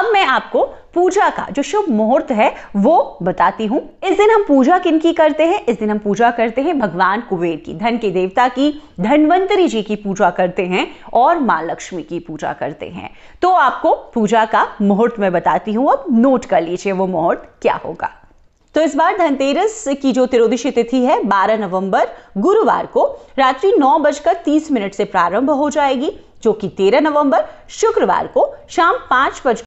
अब मैं आपको पूजा का जो शुभ मुहूर्त है वो बताती हूँ इस दिन हम पूजा किन की करते हैं इस दिन हम पूजा करते हैं भगवान कुबेर की धन के देवता की धनवंतरी जी की पूजा करते हैं और माँ लक्ष्मी की पूजा करते हैं तो आपको पूजा का मुहूर्त मैं बताती हूँ अब नोट कर लीजिए वो मुहूर्त क्या होगा तो इस बार धनतेरस की जो त्रोदशी तिथि है 12 नवंबर गुरुवार को रात्रि नौ बजकर तीस मिनट से प्रारंभ हो जाएगी जो कि 13 नवंबर शुक्रवार को शाम पांच बज